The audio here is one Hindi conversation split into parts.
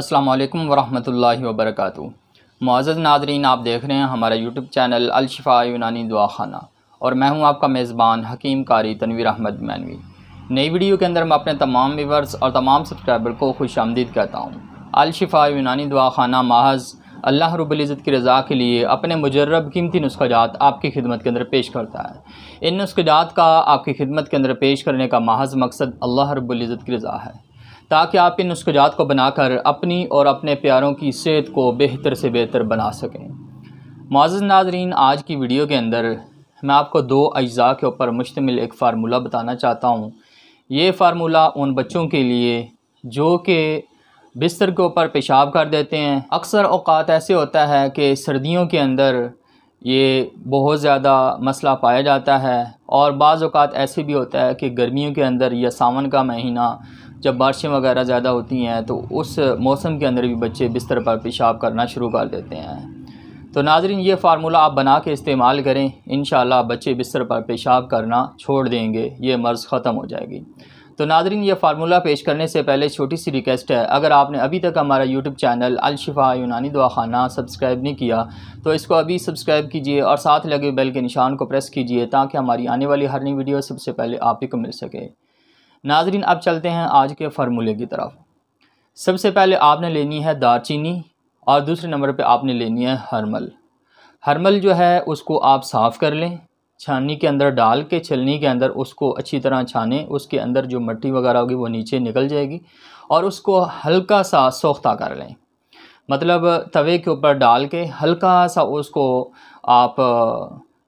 असलकम वरहमल वबरक मुआज़ नाजरीन आप देख रहे हैं हमारा यूट्यूब चैनल अलशिफ़ा यूनानी दुआ खाना और मैं हूं आपका मेज़बान हकीम कारी तनवीर अहमद मैनवी नई वीडियो के अंदर मैं अपने तमाम व्यवर्स और तमाम सब्सक्राइबर को खुश आमदीद कहता हूँ अलशफा यूनानी दुआ खाना महज अल्लाह रबुल्ज़त की रज़ा के लिए अपने मुजरब कीमती नुस्खात आपकी खिदमत के अंदर पेश करता है इन नुस्खात का आपकी खिदमत के अंदर पेश करने का महज मकसद अल्लाह रबुल्ज़त की रज़ा है ताकि आप इन नुस्खात को बनाकर अपनी और अपने प्यारों की सेहत को बेहतर से बेहतर बना सकें मज़ नाजरीन आज की वीडियो के अंदर मैं आपको दो अज्जा के ऊपर मुश्तमिल एक फार्मूला बताना चाहता हूँ ये फार्मूला उन बच्चों के लिए जो कि बिस्तर के ऊपर पेशाब कर देते हैं अक्सर अवकात ऐसे होता है कि सर्दियों के अंदर ये बहुत ज़्यादा मसला पाया जाता है और बाज़ात ऐसे भी होता है कि गर्मियों के अंदर या सावन का महीना जब बारिशें वगैरह ज़्यादा होती हैं तो उस मौसम के अंदर भी बच्चे बिस्तर पर पेशाब करना शुरू कर देते हैं तो नाजरीन ये फार्मूला आप बना के इस्तेमाल करें इन बच्चे बिस्तर पर पेशाब करना छोड़ देंगे ये मर्ज़ ख़त्म हो जाएगी तो नाजरीन ये फार्मूला पेश करने से पहले छोटी सी रिक्वेस्ट है अगर आपने अभी तक हमारा यूट्यूब चैनल अलशिफा यूनानी दवाखाना सब्सक्राइब नहीं किया तो इसको अभी सब्सक्राइब कीजिए और साथ लगे बेल के निशान को प्रेस कीजिए ताकि हमारी आने वाली हर नई वीडियो सबसे पहले आप ही को मिल सके नाजरीन अब चलते हैं आज के फार्मूले की तरफ सबसे पहले आपने लेनी है दारचीनी और दूसरे नंबर पे आपने लेनी है हरमल हरमल जो है उसको आप साफ़ कर लें छाननी के अंदर डाल के छलनी के अंदर उसको अच्छी तरह छाने उसके अंदर जो मट्टी वगैरह होगी वो नीचे निकल जाएगी और उसको हल्का सा सोख्ता कर लें मतलब तवे के ऊपर डाल के हल्का सा उसको आप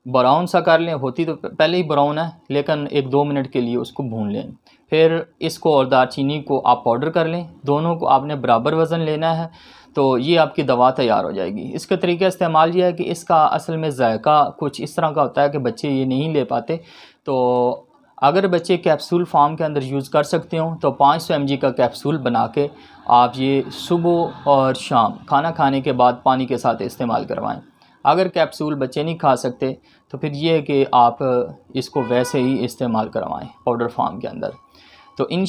ब्राउन सा कर लें होती तो पहले ही ब्राउन है लेकिन एक दो मिनट के लिए उसको भून लें फिर इसको और दालचीनी को आप पाउडर कर लें दोनों को आपने बराबर वज़न लेना है तो ये आपकी दवा तैयार हो जाएगी इसका तरीका इस्तेमाल यह है कि इसका असल में जायका कुछ इस तरह का होता है कि बच्चे ये नहीं ले पाते तो अगर बच्चे कैप्सूल फार्म के अंदर यूज़ कर सकते हो तो 500 सौ का कैप्सूल बना के आप ये सुबह और शाम खाना खाने के बाद पानी के साथ इस्तेमाल करवाएं अगर कैप्सूल बच्चे नहीं खा सकते तो फिर ये है कि आप इसको वैसे ही इस्तेमाल करवाएं पाउडर फार्म के अंदर तो इन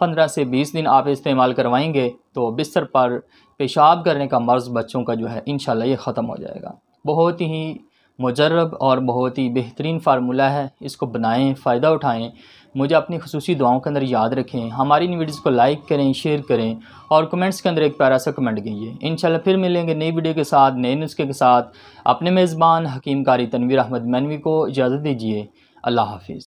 पंद्रह से बीस दिन आप इस्तेमाल करवाएंगे तो बिस्तर पर पेशाब करने का मर्ज़ बच्चों का जो है इन ये ख़त्म हो जाएगा बहुत ही मुजरब और बहुत ही बेहतरीन फार्मूला है इसको बनाएं फ़ायदा उठाएं मुझे अपनी खसूसी दुआओं के अंदर याद रखें हमारी इन वीडियोज़ को लाइक करें शेयर करें और कमेंट्स के अंदर एक प्यारा सा कमेंट कीजिए इन फिर मिलेंगे नई वीडियो के साथ नए नुस्खे के साथ अपने मेज़बान हकीम कारी तनवीर अहमद मैनवी को इजाज़त दीजिए अल्लाह हाफिज़